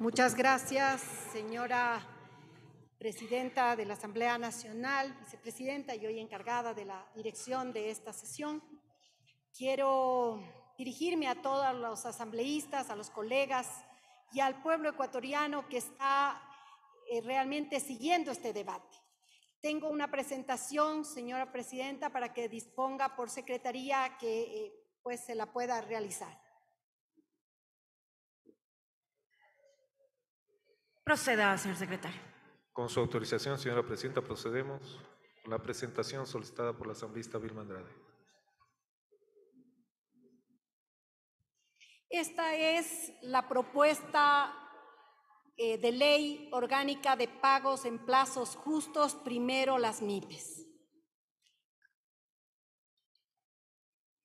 Muchas gracias, señora presidenta de la Asamblea Nacional, vicepresidenta y hoy encargada de la dirección de esta sesión. Quiero dirigirme a todos los asambleístas, a los colegas y al pueblo ecuatoriano que está eh, realmente siguiendo este debate. Tengo una presentación, señora presidenta, para que disponga por secretaría que eh, pues se la pueda realizar. Proceda, señor secretario. Con su autorización, señora presidenta, procedemos con la presentación solicitada por la asambleísta Vilma Andrade. Esta es la propuesta eh, de ley orgánica de pagos en plazos justos, primero las MIPES.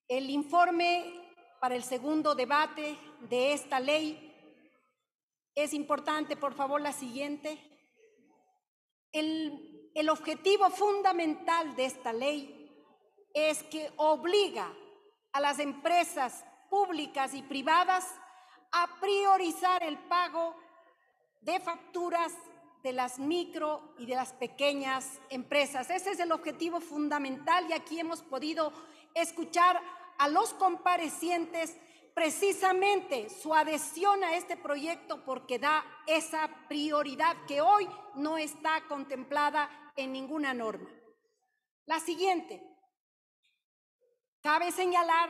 El informe para el segundo debate de esta ley es importante, por favor, la siguiente. El, objetivo fundamental de esta ley es que obliga a las empresas públicas y privadas a priorizar el pago de facturas de las micro y de las pequeñas empresas. Ese es el objetivo fundamental y aquí hemos podido escuchar a los comparecientes precisamente su adhesión a este proyecto porque da esa prioridad que hoy no está contemplada en ninguna norma. La siguiente, cabe señalar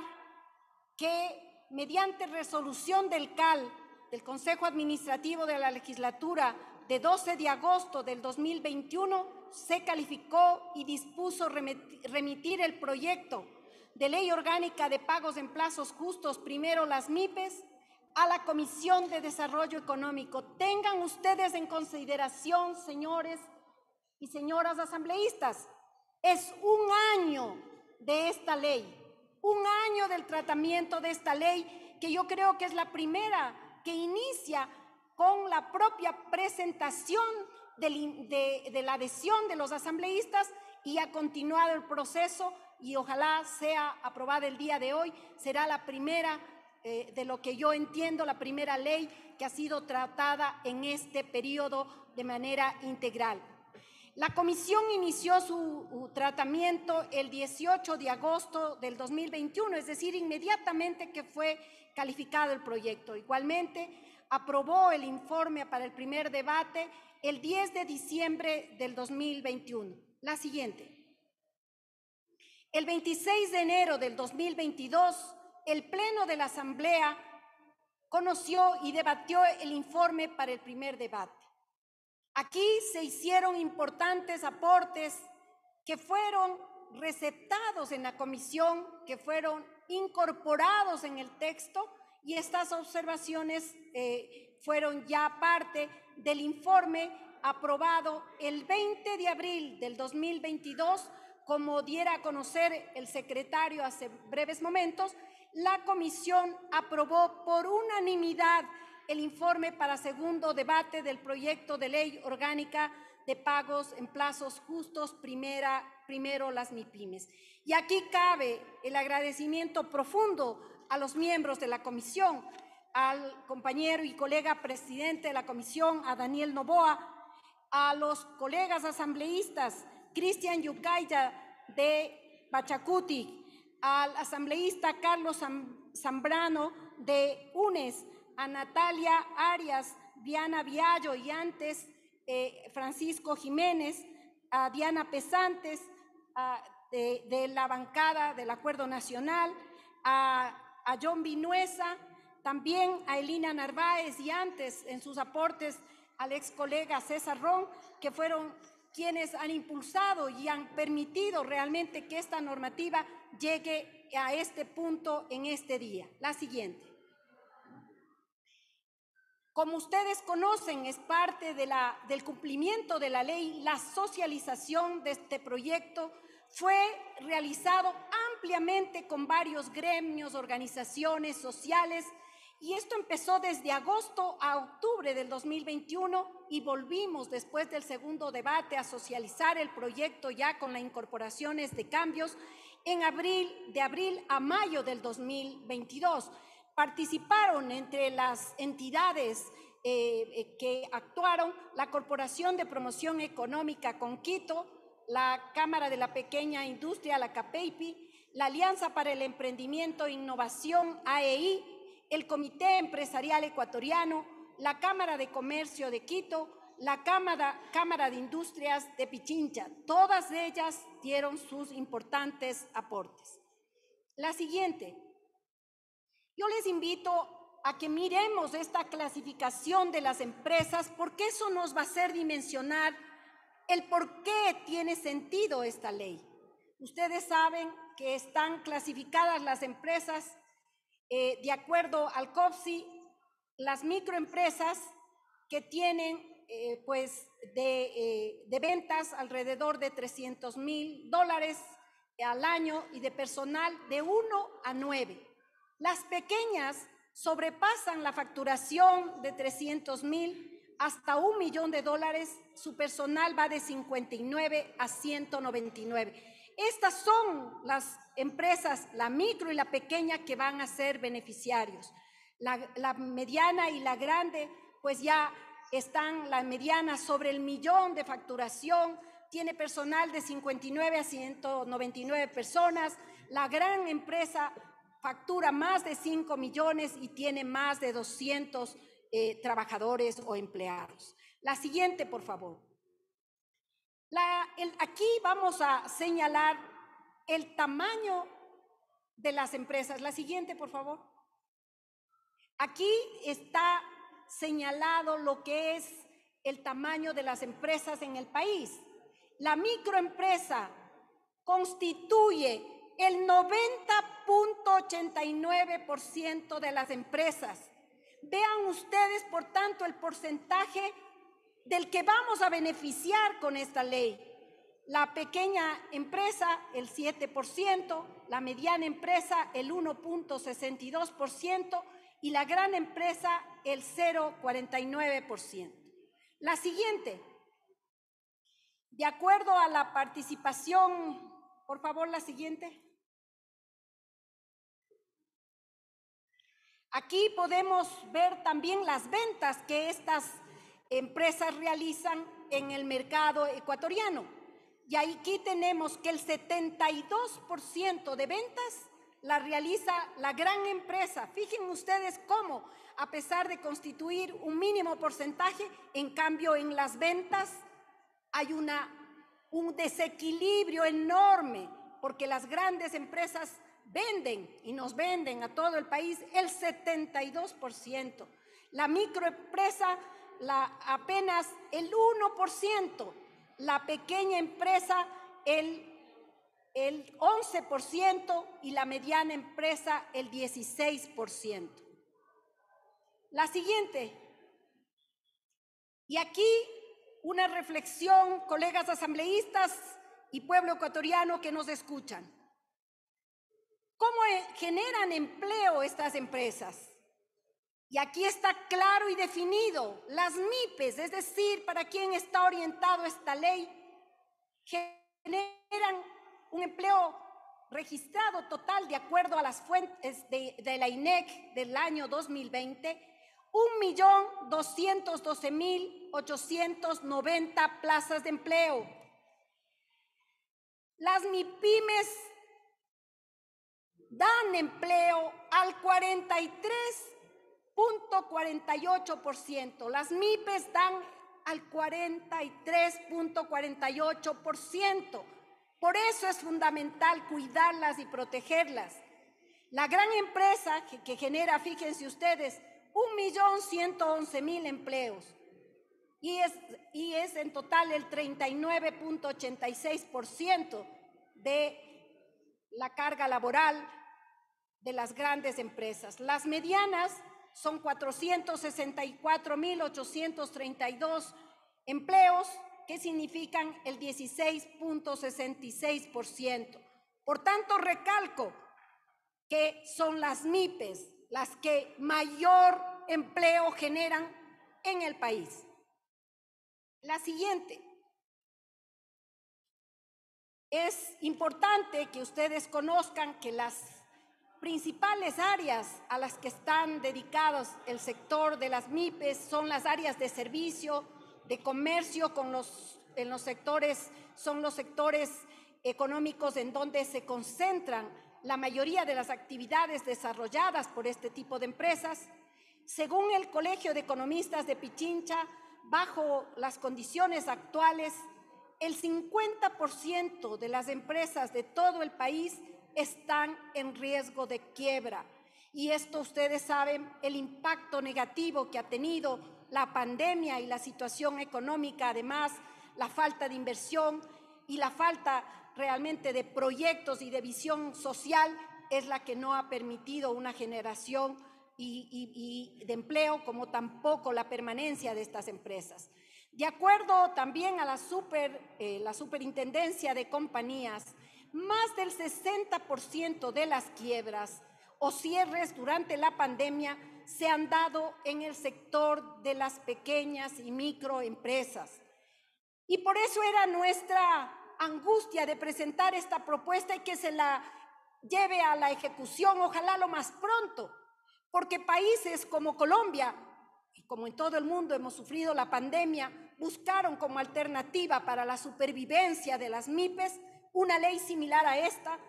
que mediante resolución del CAL, del Consejo Administrativo de la Legislatura, de 12 de agosto del 2021, se calificó y dispuso remitir el proyecto de Ley Orgánica de Pagos en Plazos Justos, primero las MIPES, a la Comisión de Desarrollo Económico. Tengan ustedes en consideración, señores y señoras asambleístas, es un año de esta ley, un año del tratamiento de esta ley que yo creo que es la primera que inicia con la propia presentación de, de la adhesión de los asambleístas y ha continuado el proceso y ojalá sea aprobada el día de hoy, será la primera eh, de lo que yo entiendo, la primera ley que ha sido tratada en este periodo de manera integral. La comisión inició su tratamiento el 18 de agosto del 2021, es decir, inmediatamente que fue calificado el proyecto. Igualmente, aprobó el informe para el primer debate el 10 de diciembre del 2021. La siguiente. El 26 de enero del 2022, el Pleno de la Asamblea conoció y debatió el informe para el primer debate. Aquí se hicieron importantes aportes que fueron receptados en la comisión, que fueron incorporados en el texto y estas observaciones eh, fueron ya parte del informe aprobado el 20 de abril del 2022 como diera a conocer el secretario hace breves momentos, la comisión aprobó por unanimidad el informe para segundo debate del proyecto de ley orgánica de pagos en plazos justos, primera, primero las MIPIMES. Y aquí cabe el agradecimiento profundo a los miembros de la comisión, al compañero y colega presidente de la comisión, a Daniel Novoa, a los colegas asambleístas, Cristian Yucaya de Bachacuti, al asambleísta Carlos Zambrano de UNES, a Natalia Arias, Diana Viallo y antes eh, Francisco Jiménez, a Diana Pesantes de, la bancada del Acuerdo Nacional, a, a John Vinuesa, también a Elina Narváez y antes en sus aportes al ex colega César Ron, que fueron quienes han impulsado y han permitido realmente que esta normativa llegue a este punto en este día. La siguiente. Como ustedes conocen, es parte del cumplimiento de la ley, la socialización de este proyecto fue realizado ampliamente con varios gremios, organizaciones sociales, y esto empezó desde agosto a octubre del 2021 y volvimos después del segundo debate a socializar el proyecto ya con las incorporaciones de cambios en abril, de abril a mayo del 2022. Participaron entre las entidades eh, eh, que actuaron la Corporación de Promoción Económica con Quito, la Cámara de la Pequeña Industria, la CAPEIPI, la Alianza para el Emprendimiento e Innovación, AEI, el Comité Empresarial Ecuatoriano, la Cámara de Comercio de Quito, la Cámara, de Industrias de Pichincha. Todas ellas dieron sus importantes aportes. La siguiente. Yo les invito a que miremos esta clasificación de las empresas porque eso nos va a hacer dimensionar el por qué tiene sentido esta ley. Ustedes saben que están clasificadas las empresas eh, de acuerdo al COPSI, las microempresas que tienen eh, pues de, eh, de, ventas alrededor de 300 mil dólares al año y de personal de 1 a 9. Las pequeñas sobrepasan la facturación de 300 mil hasta un millón de dólares, su personal va de 59 a 199. Estas son las empresas, la micro y la pequeña, que van a ser beneficiarios. La, mediana y la grande, pues ya están, la mediana sobre el millón de facturación, tiene personal de 59 a 199 personas, la gran empresa factura más de 5 millones y tiene más de 200 eh, trabajadores o empleados. La siguiente, por favor aquí vamos a señalar el tamaño de las empresas. La siguiente, por favor. Aquí está señalado lo que es el tamaño de las empresas en el país. La microempresa constituye el 90.89% de las empresas. Vean ustedes, por tanto, el porcentaje del que vamos a beneficiar con esta ley. La pequeña empresa, el 7%, la mediana empresa, el 1.62% y la gran empresa, el 0.49%. La siguiente, de acuerdo a la participación, por favor, la siguiente. Aquí podemos ver también las ventas que estas empresas realizan en el mercado ecuatoriano. Y aquí tenemos que el 72% de ventas la realiza la gran empresa. Fíjense ustedes cómo, a pesar de constituir un mínimo porcentaje, en cambio en las ventas hay una, un desequilibrio enorme, porque las grandes empresas venden y nos venden a todo el país el 72%. La microempresa apenas el 1%, la pequeña empresa el, el 11% y la mediana empresa el 16%. La siguiente. Y aquí una reflexión, colegas asambleístas y pueblo ecuatoriano que nos escuchan. ¿Cómo eh, generan empleo estas empresas? Y aquí está claro y definido, las MIPES, es decir, para quién está orientado esta ley, generan un empleo registrado total de acuerdo a las fuentes de, la INEC del año 2020, 1.212.890 plazas de empleo. Las MIPIMES dan empleo al 43 .48%. Las MIPES dan al 43.48%. Por eso es fundamental cuidarlas y protegerlas. La gran empresa que, genera, fíjense ustedes, 1.111.000 empleos y es, y es en total el 39.86% de la carga laboral de las grandes empresas. Las medianas son 464.832 empleos que significan el 16.66%. Por tanto, recalco que son las MIPES las que mayor empleo generan en el país. La siguiente. Es importante que ustedes conozcan que las principales áreas a las que están dedicados el sector de las MIPES son las áreas de servicio, de comercio con los, en los sectores, son los sectores económicos en donde se concentran la mayoría de las actividades desarrolladas por este tipo de empresas. Según el Colegio de Economistas de Pichincha, bajo las condiciones actuales, el 50% de las empresas de todo el país están en riesgo de quiebra. Y esto ustedes saben el impacto negativo que ha tenido la pandemia y la situación económica, además la falta de inversión y la falta realmente de proyectos y de visión social es la que no ha permitido una generación y, de empleo como tampoco la permanencia de estas empresas. De acuerdo también a la, super, eh, la superintendencia de compañías, más del 60% de las quiebras o cierres durante la pandemia se han dado en el sector de las pequeñas y microempresas. Y por eso era nuestra angustia de presentar esta propuesta y que se la lleve a la ejecución, ojalá lo más pronto, porque países como Colombia, y como en todo el mundo hemos sufrido la pandemia, buscaron como alternativa para la supervivencia de las MIPES una ley similar a esta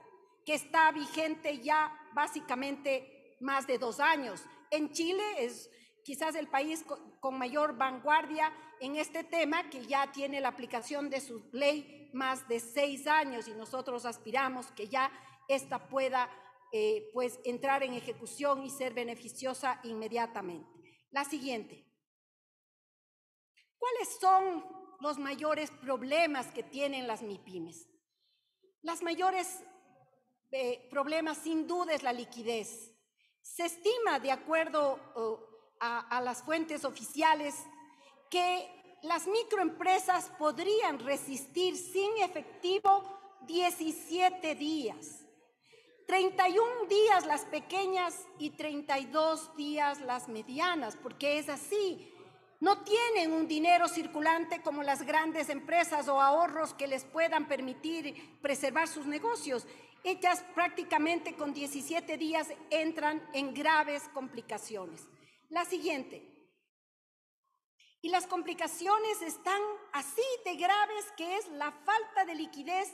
que está vigente ya básicamente más de dos años. En Chile es quizás el país con mayor vanguardia en este tema, que ya tiene la aplicación de su ley más de seis años y nosotros aspiramos que ya esta pueda eh, pues entrar en ejecución y ser beneficiosa inmediatamente. La siguiente. ¿Cuáles son los mayores problemas que tienen las MIPIMES? Las mayores eh, problemas sin duda es la liquidez. Se estima, de acuerdo a las fuentes oficiales, que las microempresas podrían resistir sin efectivo 17 días, 31 días las pequeñas y 32 días las medianas, porque es así, no tienen un dinero circulante como las grandes empresas o ahorros que les puedan permitir preservar sus negocios. Ellas prácticamente con 17 días entran en graves complicaciones. La siguiente. Y las complicaciones están así de graves que es la falta de liquidez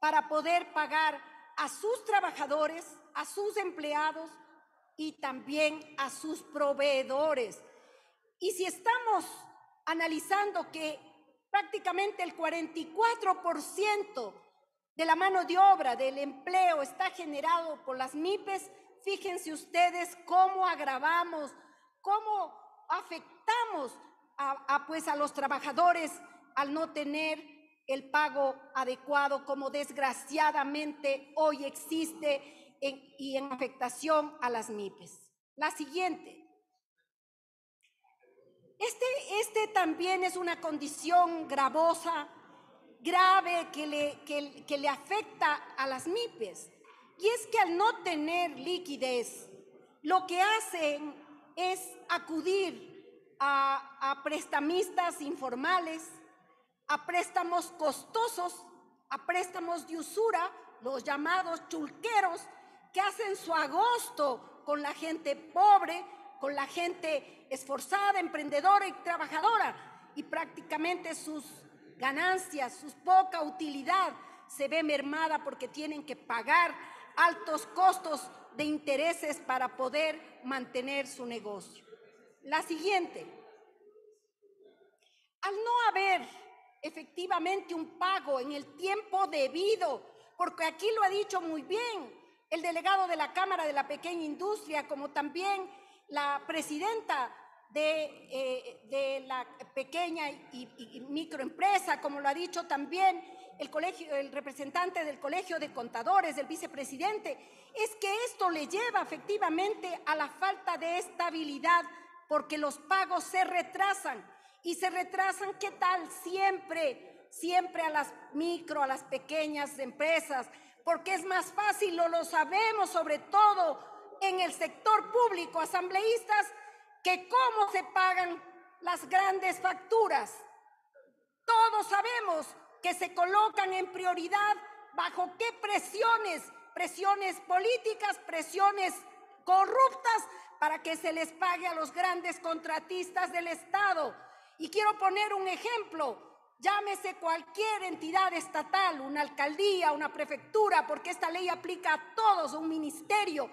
para poder pagar a sus trabajadores, a sus empleados y también a sus proveedores. Y si estamos analizando que prácticamente el 44% de la mano de obra, del empleo, está generado por las MIPES, fíjense ustedes cómo agravamos, cómo afectamos a, pues, a los trabajadores al no tener el pago adecuado, como desgraciadamente hoy existe y en afectación a las MIPES. La siguiente, este, este, también es una condición gravosa, grave, que le, que, le afecta a las MIPES. Y es que al no tener liquidez, lo que hacen es acudir a prestamistas informales, a préstamos costosos, a préstamos de usura, los llamados chulqueros, que hacen su agosto con la gente pobre con la gente esforzada, emprendedora y trabajadora, y prácticamente sus ganancias, su poca utilidad se ve mermada porque tienen que pagar altos costos de intereses para poder mantener su negocio. La siguiente, al no haber efectivamente un pago en el tiempo debido, porque aquí lo ha dicho muy bien el delegado de la Cámara de la Pequeña Industria, como también la presidenta de, eh, la pequeña y, microempresa, como lo ha dicho también el, colegio, el representante del Colegio de Contadores, del vicepresidente, es que esto le lleva efectivamente a la falta de estabilidad porque los pagos se retrasan. Y se retrasan, ¿qué tal? Siempre, siempre a las micro, a las pequeñas empresas, porque es más fácil, lo sabemos sobre todo en el sector público, asambleístas, que cómo se pagan las grandes facturas. Todos sabemos que se colocan en prioridad bajo qué presiones, presiones políticas, presiones corruptas, para que se les pague a los grandes contratistas del Estado. Y quiero poner un ejemplo, llámese cualquier entidad estatal, una alcaldía, una prefectura, porque esta ley aplica a todos, un ministerio,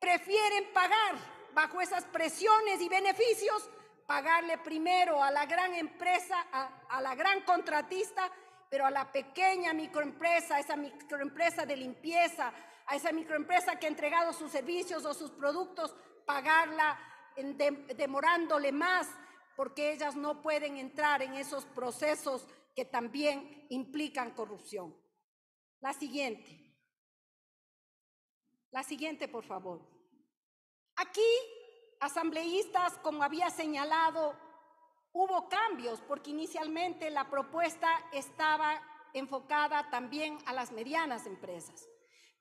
prefieren pagar bajo esas presiones y beneficios, pagarle primero a la gran empresa, a, la gran contratista, pero a la pequeña microempresa, a esa microempresa de limpieza, a esa microempresa que ha entregado sus servicios o sus productos, pagarla demorándole más, porque ellas no pueden entrar en esos procesos que también implican corrupción. La siguiente. La siguiente, por favor. Aquí, asambleístas, como había señalado, hubo cambios porque inicialmente la propuesta estaba enfocada también a las medianas empresas.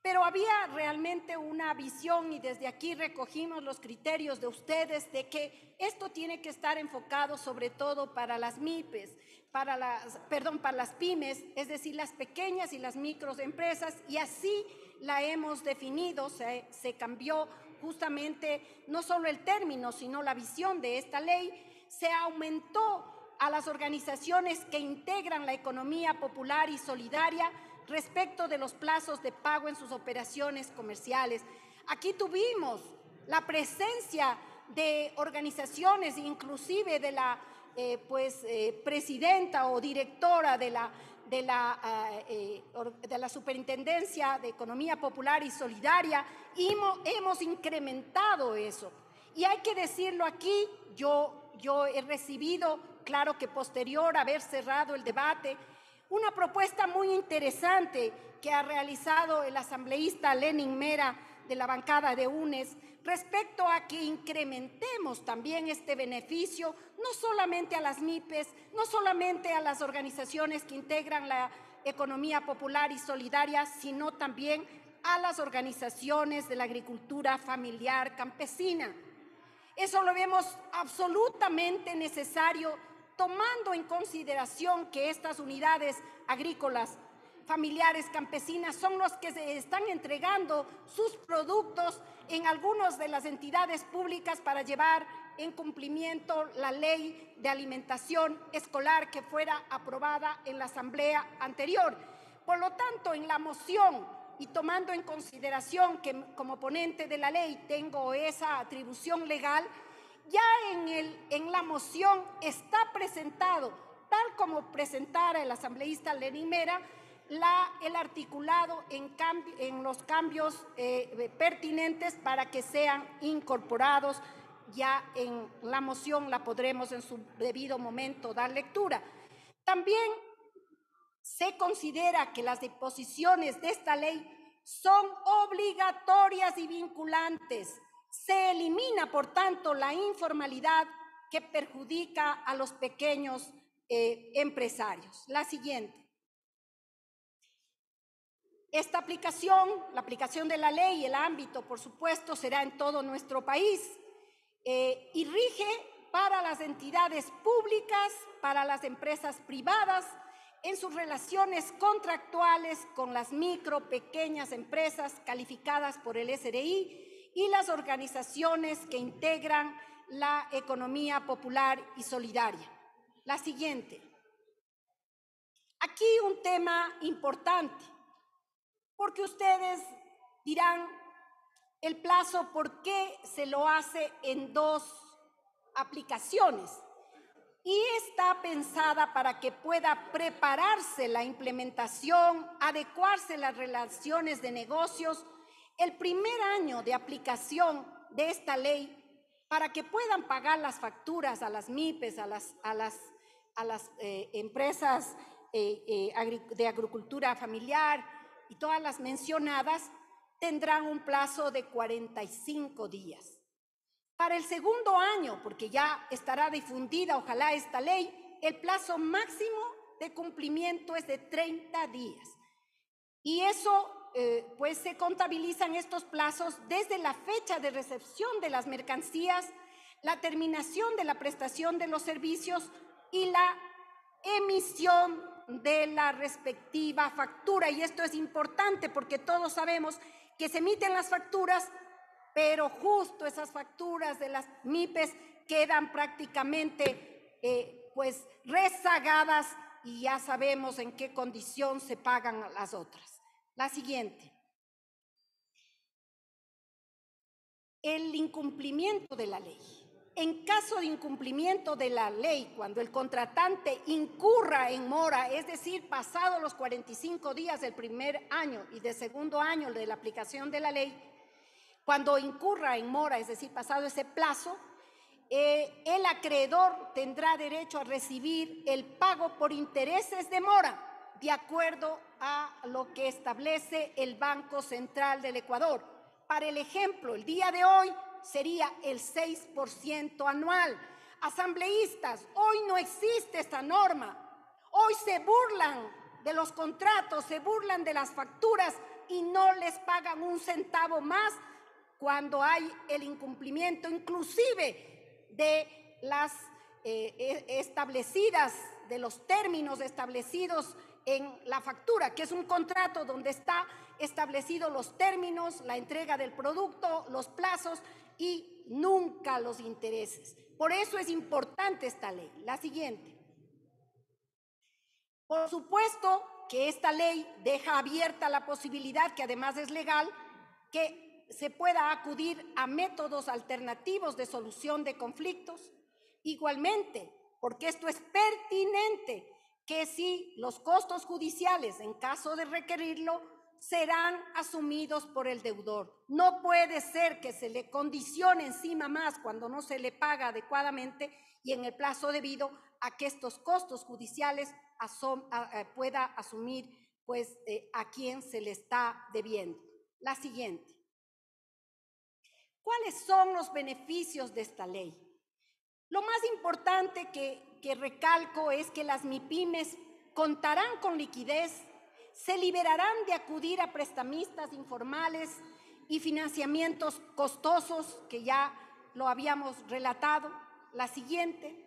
Pero había realmente una visión y desde aquí recogimos los criterios de ustedes de que esto tiene que estar enfocado sobre todo para las MIPES, para las, perdón, para las pymes, es decir, las pequeñas y las microempresas y así la hemos definido, se, se cambió justamente no solo el término, sino la visión de esta ley, se aumentó a las organizaciones que integran la economía popular y solidaria respecto de los plazos de pago en sus operaciones comerciales. Aquí tuvimos la presencia de organizaciones, inclusive de la eh, pues, eh, presidenta o directora de la, de, la, ah, eh, de la Superintendencia de Economía Popular y Solidaria, y hemos, hemos incrementado eso. Y hay que decirlo aquí, yo, yo he recibido, claro que posterior a haber cerrado el debate, una propuesta muy interesante que ha realizado el asambleísta Lenin Mera de la bancada de UNES respecto a que incrementemos también este beneficio, no solamente a las MIPES, no solamente a las organizaciones que integran la economía popular y solidaria, sino también a las organizaciones de la agricultura familiar campesina. Eso lo vemos absolutamente necesario tomando en consideración que estas unidades agrícolas familiares campesinas son los que se están entregando sus productos en algunas de las entidades públicas para llevar en cumplimiento la ley de alimentación escolar que fuera aprobada en la asamblea anterior. Por lo tanto, en la moción y tomando en consideración que como ponente de la ley tengo esa atribución legal, ya en, la moción está presentado, tal como presentara el asambleísta Lenin Mera, el articulado en, en los cambios eh, pertinentes para que sean incorporados ya en la moción, la podremos en su debido momento dar lectura. También se considera que las disposiciones de esta ley son obligatorias y vinculantes se elimina, por tanto, la informalidad que perjudica a los pequeños eh, empresarios. La siguiente. Esta aplicación, la aplicación de la ley, el ámbito, por supuesto, será en todo nuestro país eh, y rige para las entidades públicas, para las empresas privadas, en sus relaciones contractuales con las micro, pequeñas empresas calificadas por el SRI y las organizaciones que integran la economía popular y solidaria. La siguiente. Aquí un tema importante, porque ustedes dirán el plazo, ¿por qué se lo hace en dos aplicaciones? Y está pensada para que pueda prepararse la implementación, adecuarse las relaciones de negocios, el primer año de aplicación de esta ley para que puedan pagar las facturas a las MIPES, a las, a las, a las eh, empresas eh, eh, de agricultura familiar y todas las mencionadas, tendrán un plazo de 45 días. Para el segundo año, porque ya estará difundida, ojalá, esta ley, el plazo máximo de cumplimiento es de 30 días. Y eso eh, pues se contabilizan estos plazos desde la fecha de recepción de las mercancías, la terminación de la prestación de los servicios y la emisión de la respectiva factura. Y esto es importante porque todos sabemos que se emiten las facturas, pero justo esas facturas de las MIPES quedan prácticamente eh, pues rezagadas y ya sabemos en qué condición se pagan las otras la siguiente. El incumplimiento de la ley. En caso de incumplimiento de la ley, cuando el contratante incurra en mora, es decir, pasado los 45 días del primer año y del segundo año de la aplicación de la ley, cuando incurra en mora, es decir, pasado ese plazo, eh, el acreedor tendrá derecho a recibir el pago por intereses de mora de acuerdo a lo que establece el Banco Central del Ecuador. Para el ejemplo, el día de hoy sería el 6% anual. Asambleístas, hoy no existe esta norma. Hoy se burlan de los contratos, se burlan de las facturas y no les pagan un centavo más cuando hay el incumplimiento inclusive de las eh, e, e, establecidas, de los términos establecidos en la factura, que es un contrato donde está establecidos los términos, la entrega del producto, los plazos y nunca los intereses. Por eso es importante esta ley. La siguiente. Por supuesto que esta ley deja abierta la posibilidad, que además es legal, que se pueda acudir a métodos alternativos de solución de conflictos. Igualmente, porque esto es pertinente que si los costos judiciales, en caso de requerirlo, serán asumidos por el deudor. No puede ser que se le condicione encima más cuando no se le paga adecuadamente y en el plazo debido a que estos costos judiciales eh, pueda asumir pues eh, a quien se le está debiendo. La siguiente. ¿Cuáles son los beneficios de esta ley? Lo más importante que que recalco es que las MIPIMES contarán con liquidez, se liberarán de acudir a prestamistas informales y financiamientos costosos, que ya lo habíamos relatado. La siguiente,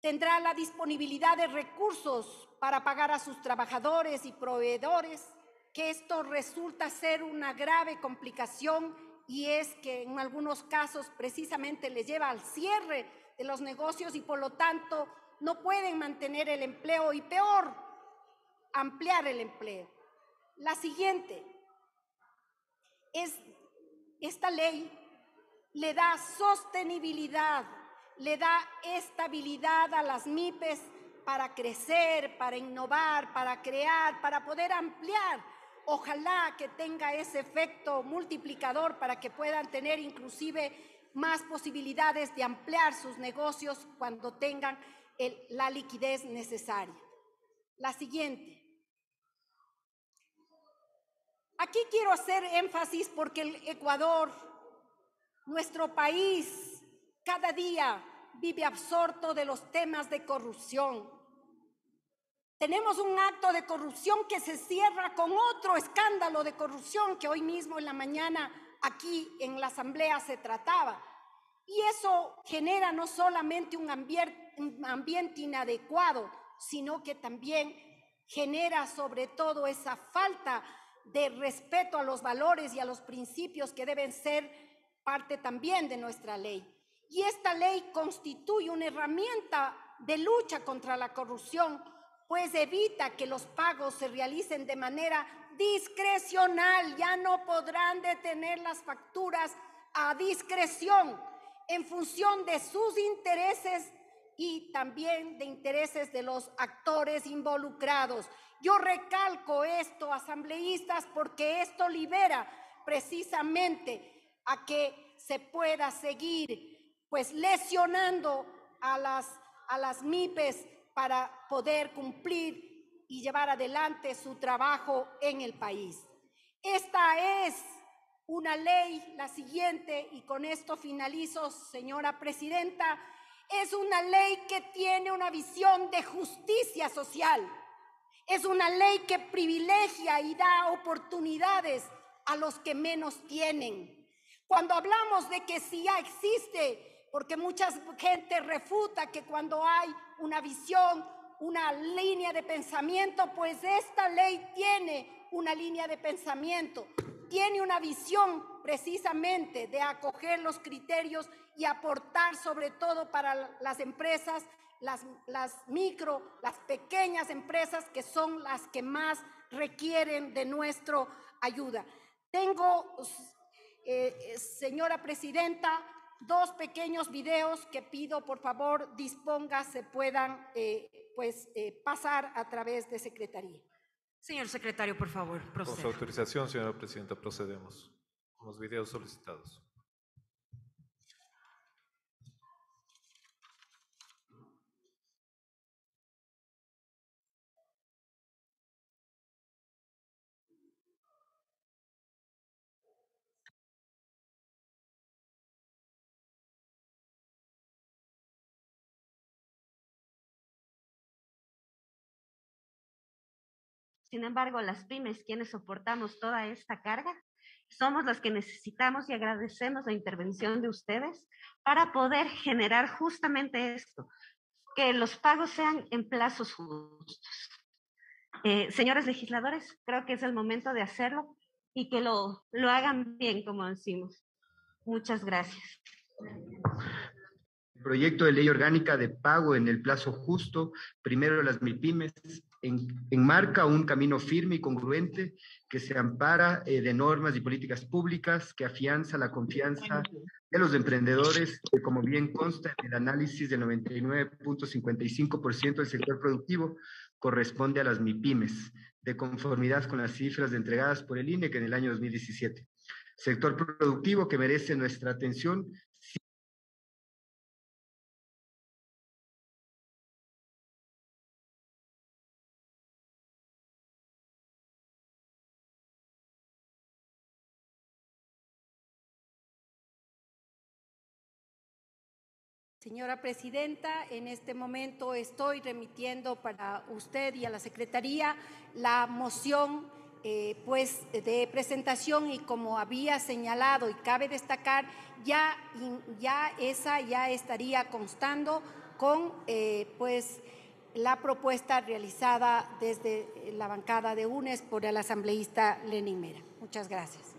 tendrá la disponibilidad de recursos para pagar a sus trabajadores y proveedores, que esto resulta ser una grave complicación y es que en algunos casos precisamente les lleva al cierre de los negocios y por lo tanto no pueden mantener el empleo y peor, ampliar el empleo. La siguiente es esta ley le da sostenibilidad, le da estabilidad a las MIPES para crecer, para innovar, para crear, para poder ampliar. Ojalá que tenga ese efecto multiplicador para que puedan tener inclusive más posibilidades de ampliar sus negocios cuando tengan la liquidez necesaria. La siguiente. Aquí quiero hacer énfasis porque el Ecuador, nuestro país, cada día vive absorto de los temas de corrupción. Tenemos un acto de corrupción que se cierra con otro escándalo de corrupción que hoy mismo en la mañana aquí en la asamblea se trataba. Y eso genera no solamente un ambiente inadecuado, sino que también genera sobre todo esa falta de respeto a los valores y a los principios que deben ser parte también de nuestra ley. Y esta ley constituye una herramienta de lucha contra la corrupción, pues evita que los pagos se realicen de manera discrecional, ya no podrán detener las facturas a discreción en función de sus intereses y también de intereses de los actores involucrados. Yo recalco esto, asambleístas, porque esto libera precisamente a que se pueda seguir pues lesionando a las, a las MIPES para poder cumplir y llevar adelante su trabajo en el país. Esta es una ley, la siguiente, y con esto finalizo, señora presidenta, es una ley que tiene una visión de justicia social. Es una ley que privilegia y da oportunidades a los que menos tienen. Cuando hablamos de que sí ya existe, porque mucha gente refuta que cuando hay una visión una línea de pensamiento, pues esta ley tiene una línea de pensamiento, tiene una visión precisamente de acoger los criterios y aportar sobre todo para las empresas, las, las micro, las pequeñas empresas que son las que más requieren de nuestra ayuda. Tengo, eh, eh, señora presidenta, dos pequeños videos que pido por favor disponga se puedan eh, pues eh, pasar a través de secretaría. Señor secretario, por favor, proceda. Con su autorización, señora presidenta, procedemos con los videos solicitados. Sin embargo, las pymes, quienes soportamos toda esta carga, somos las que necesitamos y agradecemos la intervención de ustedes para poder generar justamente esto, que los pagos sean en plazos justos. Eh, señores legisladores, creo que es el momento de hacerlo y que lo, hagan bien, como decimos. Muchas gracias. proyecto de ley orgánica de pago en el plazo justo, primero las MIPIMES, enmarca un camino firme y congruente que se ampara eh, de normas y políticas públicas, que afianza la confianza de los emprendedores, que como bien consta en el análisis del 99.55% del sector productivo, corresponde a las MIPIMES, de conformidad con las cifras entregadas por el inec en el año 2017. Sector productivo que merece nuestra atención Señora Presidenta, en este momento estoy remitiendo para usted y a la Secretaría la moción eh, pues, de presentación y como había señalado y cabe destacar, ya, ya esa ya estaría constando con eh, pues, la propuesta realizada desde la bancada de UNES por el asambleísta Lenin Mera. Muchas gracias.